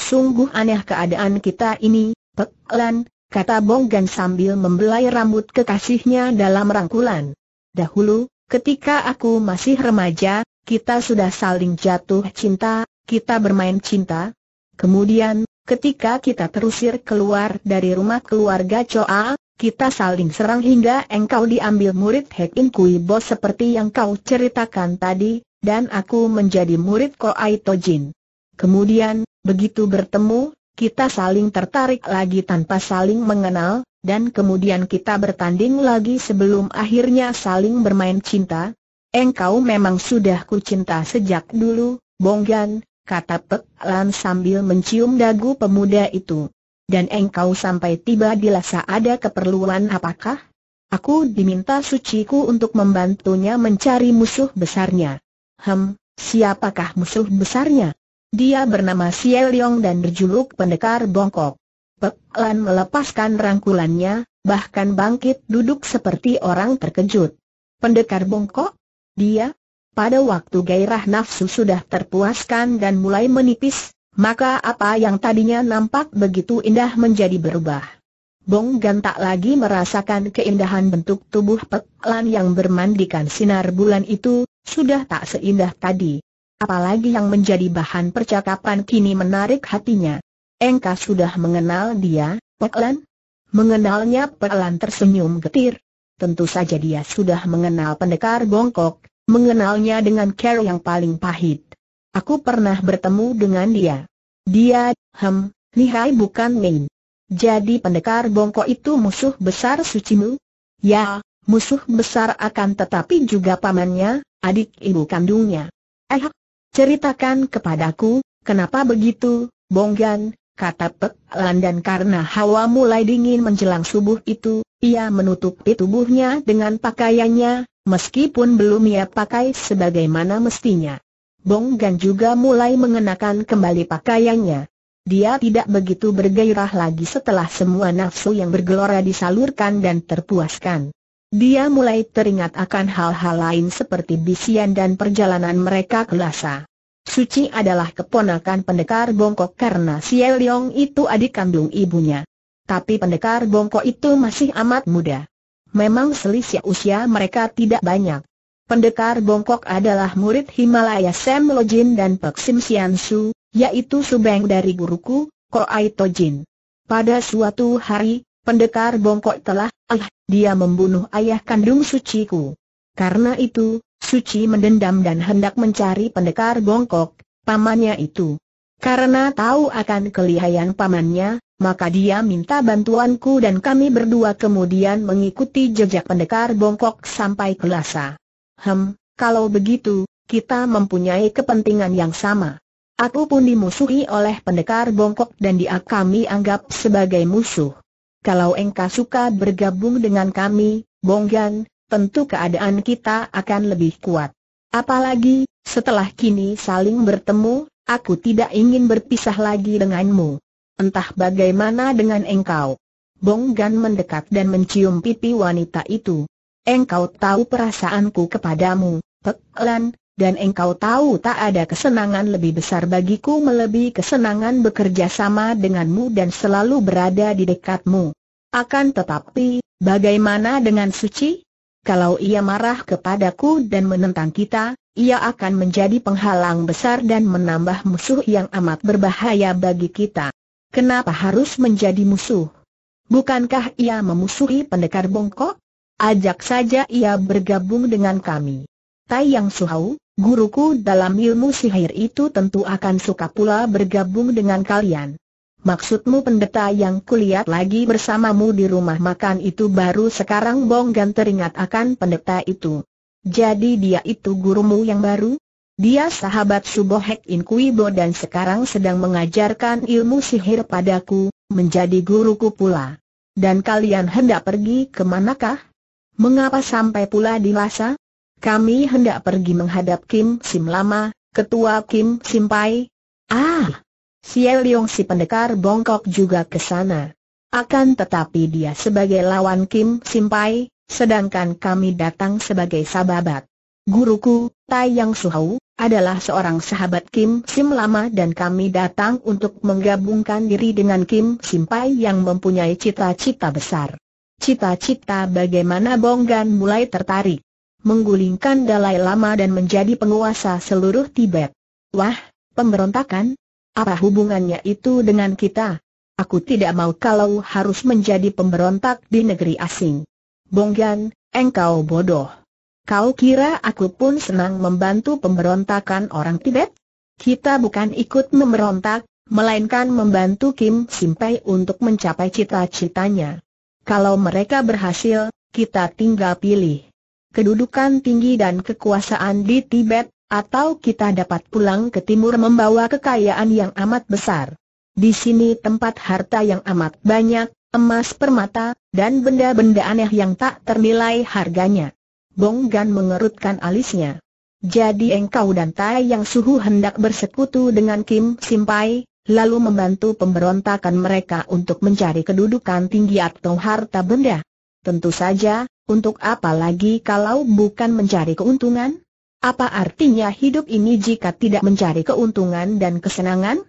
Sungguh aneh keadaan kita ini, Pek Lan, kata Bonggan sambil membelai rambut kekasihnya dalam rangkulan. Dahulu, ketika aku masih remaja, kita sudah saling jatuh cinta, kita bermain cinta. Kemudian, ketika kita terusir keluar dari rumah keluarga Choa, kita saling serang hingga engkau diambil murid In Kui Bo seperti yang kau ceritakan tadi, dan aku menjadi murid Ko Jin. Kemudian, begitu bertemu, kita saling tertarik lagi tanpa saling mengenal, dan kemudian kita bertanding lagi sebelum akhirnya saling bermain cinta. Engkau memang sudah ku cinta sejak dulu, Bonggan, kata Pek Lan sambil mencium dagu pemuda itu. Dan engkau sampai tiba di lasa ada keperluan apakah? Aku diminta suciku untuk membantunya mencari musuh besarnya. Hem, siapakah musuh besarnya? Dia bernama Xie Leong dan berjuluk pendekar bongkok. Pek Lan melepaskan rangkulannya, bahkan bangkit duduk seperti orang terkejut. Pendekar bongkok? Dia? Pada waktu gairah nafsu sudah terpuaskan dan mulai menipis, maka apa yang tadinya nampak begitu indah menjadi berubah. Bong Gan tak lagi merasakan keindahan bentuk tubuh Pek Lan yang bermandikan sinar bulan itu, sudah tak seindah tadi. Apalagi yang menjadi bahan percakapan kini menarik hatinya. Engkau sudah mengenal dia, Peklan? Mengenalnya Peklan tersenyum getir. Tentu saja dia sudah mengenal pendekar bongkok, mengenalnya dengan care yang paling pahit. Aku pernah bertemu dengan dia. Dia, hem, lihai bukan main. Jadi pendekar bongkok itu musuh besar sucimu? Ya, musuh besar akan tetapi juga pamannya, adik ibu kandungnya. Eh, Ceritakan kepadaku, kenapa begitu, Bonggan, kata Pek Lan dan karena hawa mulai dingin menjelang subuh itu, ia menutupi tubuhnya dengan pakaiannya, meskipun belum ia pakai sebagaimana mestinya. Bonggan juga mulai mengenakan kembali pakaiannya. Dia tidak begitu bergairah lagi setelah semua nafsu yang bergelora disalurkan dan terpuaskan. Dia mulai teringat akan hal-hal lain seperti bisian dan perjalanan mereka ke Lhasa. Suci adalah keponakan pendekar bongkok karena si Leong itu adik kandung ibunya. Tapi pendekar bongkok itu masih amat muda. Memang selisih usia mereka tidak banyak. Pendekar bongkok adalah murid Himalaya Sam Lojin dan Pek Sim Sian Su, yaitu subeng dari guruku, Ko Koai Jin. Pada suatu hari, Pendekar bongkok telah, ah, dia membunuh ayah kandung suciku. Karena itu, Suci mendendam dan hendak mencari pendekar bongkok, pamannya itu. Karena tahu akan kelihayan pamannya, maka dia minta bantuanku dan kami berdua kemudian mengikuti jejak pendekar bongkok sampai ke Lhasa. Hem, kalau begitu, kita mempunyai kepentingan yang sama. Aku pun dimusuhi oleh pendekar bongkok dan dia kami anggap sebagai musuh kalau engkau suka bergabung dengan kami, Bonggan, tentu keadaan kita akan lebih kuat. Apalagi, setelah kini saling bertemu, aku tidak ingin berpisah lagi denganmu. Entah bagaimana dengan engkau. Bonggan mendekat dan mencium pipi wanita itu. Engkau tahu perasaanku kepadamu, Pek dan engkau tahu tak ada kesenangan lebih besar bagiku melebihi kesenangan bekerja sama denganmu dan selalu berada di dekatmu. Akan tetapi, bagaimana dengan Suci? Kalau ia marah kepadaku dan menentang kita, ia akan menjadi penghalang besar dan menambah musuh yang amat berbahaya bagi kita. Kenapa harus menjadi musuh? Bukankah ia memusuhi pendekar bongkok? Ajak saja ia bergabung dengan kami. Tai Yang Suhau, guruku dalam ilmu sihir itu tentu akan suka pula bergabung dengan kalian. Maksudmu pendeta yang kulihat lagi bersamamu di rumah makan itu baru sekarang Bonggan teringat akan pendeta itu. Jadi dia itu gurumu yang baru? Dia sahabat Subohek Inkuibo dan sekarang sedang mengajarkan ilmu sihir padaku, menjadi guruku pula. Dan kalian hendak pergi ke manakah? Mengapa sampai pula di Lhasa? Kami hendak pergi menghadap Kim Sim Lama, ketua Kim Sim Pai. Ah! Siel Leong si pendekar bongkok juga ke sana. Akan tetapi dia sebagai lawan Kim Sim Pai, sedangkan kami datang sebagai sahabat. Guruku, Tai Yang Suhau, adalah seorang sahabat Kim Sim Lama dan kami datang untuk menggabungkan diri dengan Kim Sim Pai yang mempunyai cita-cita besar. Cita-cita bagaimana Bonggan mulai tertarik menggulingkan Dalai Lama dan menjadi penguasa seluruh Tibet. Wah, pemberontakan? Apa hubungannya itu dengan kita? Aku tidak mau kalau harus menjadi pemberontak di negeri asing. Bonggan, engkau bodoh. Kau kira aku pun senang membantu pemberontakan orang Tibet? Kita bukan ikut memberontak, melainkan membantu Kim Simpai untuk mencapai cita-citanya. Kalau mereka berhasil, kita tinggal pilih kedudukan tinggi dan kekuasaan di Tibet, atau kita dapat pulang ke timur membawa kekayaan yang amat besar. Di sini tempat harta yang amat banyak, emas permata, dan benda-benda aneh yang tak ternilai harganya. Bong Gan mengerutkan alisnya. Jadi engkau dan Tai Yang Suhu hendak bersekutu dengan Kim Simpai, lalu membantu pemberontakan mereka untuk mencari kedudukan tinggi atau harta benda. Tentu saja, untuk apa lagi kalau bukan mencari keuntungan? Apa artinya hidup ini jika tidak mencari keuntungan dan kesenangan?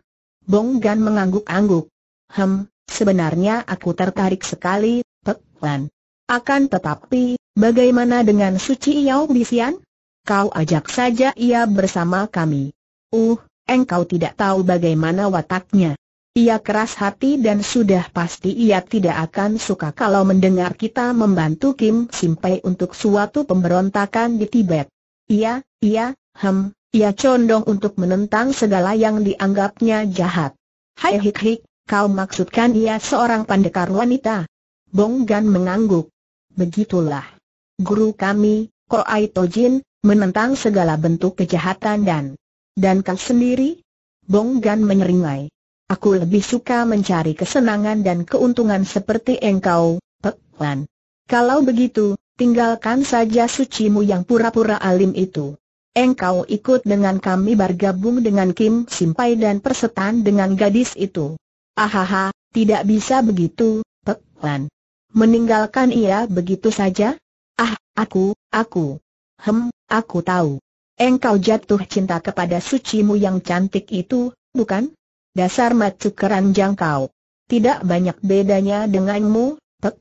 Bong Gan mengangguk-angguk. Hem, sebenarnya aku tertarik sekali, Pek Lan. Akan tetapi, bagaimana dengan Suci Yao Bisian? Kau ajak saja ia bersama kami. Uh, engkau tidak tahu bagaimana wataknya. Ia keras hati dan sudah pasti ia tidak akan suka kalau mendengar kita membantu Kim Simpei untuk suatu pemberontakan di Tibet. Ia, ia, hem, ia condong untuk menentang segala yang dianggapnya jahat. Hai hik hik, kau maksudkan ia seorang pendekar wanita? Bonggan mengangguk. Begitulah. Guru kami, Koai Jin, menentang segala bentuk kejahatan dan... Dan kau sendiri? Bonggan menyeringai. Aku lebih suka mencari kesenangan dan keuntungan seperti engkau, Pek Lan. Kalau begitu, tinggalkan saja sucimu yang pura-pura alim itu. Engkau ikut dengan kami bergabung dengan Kim Simpai dan persetan dengan gadis itu. Ahaha, tidak bisa begitu, Pek Lan. Meninggalkan ia begitu saja? Ah, aku, aku. Hem, aku tahu. Engkau jatuh cinta kepada sucimu yang cantik itu, bukan? Dasar macu keranjang kau. Tidak banyak bedanya denganmu, Pek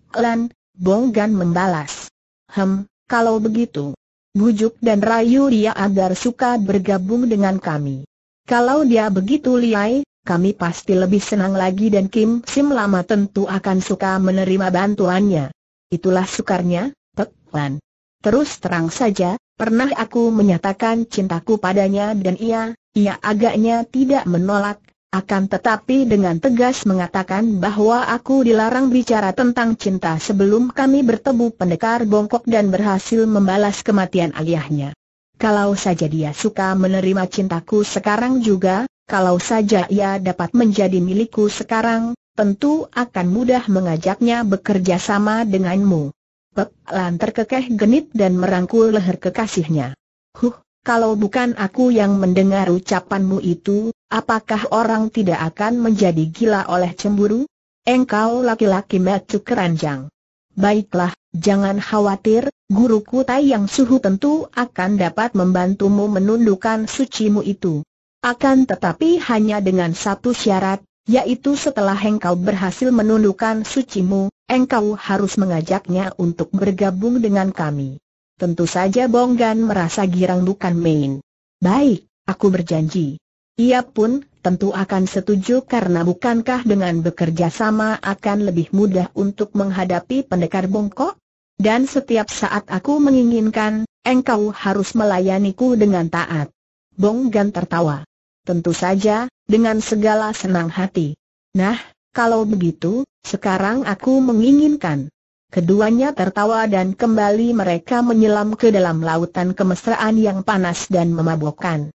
Bonggan membalas. Hem, kalau begitu. Bujuk dan rayu dia agar suka bergabung dengan kami. Kalau dia begitu liai, kami pasti lebih senang lagi dan Kim Sim lama tentu akan suka menerima bantuannya. Itulah sukarnya, Pek Terus terang saja, pernah aku menyatakan cintaku padanya dan ia, ia agaknya tidak menolak, akan tetapi dengan tegas mengatakan bahwa aku dilarang bicara tentang cinta sebelum kami bertemu pendekar bongkok dan berhasil membalas kematian ayahnya. Kalau saja dia suka menerima cintaku sekarang juga, kalau saja ia dapat menjadi milikku sekarang, tentu akan mudah mengajaknya bekerja sama denganmu. Pep Lan terkekeh genit dan merangkul leher kekasihnya. Huh, kalau bukan aku yang mendengar ucapanmu itu, apakah orang tidak akan menjadi gila oleh cemburu? Engkau laki-laki metu keranjang. Baiklah, jangan khawatir, guruku Tai yang suhu tentu akan dapat membantumu menundukkan sucimu itu. Akan tetapi hanya dengan satu syarat, yaitu setelah engkau berhasil menundukkan sucimu, engkau harus mengajaknya untuk bergabung dengan kami. Tentu saja Bonggan merasa girang bukan main. Baik, aku berjanji. Ia pun tentu akan setuju karena bukankah dengan bekerja sama akan lebih mudah untuk menghadapi pendekar bongkok? Dan setiap saat aku menginginkan, engkau harus melayaniku dengan taat. Bonggan tertawa. Tentu saja, dengan segala senang hati. Nah, kalau begitu, sekarang aku menginginkan, Keduanya tertawa dan kembali mereka menyelam ke dalam lautan kemesraan yang panas dan memabukkan.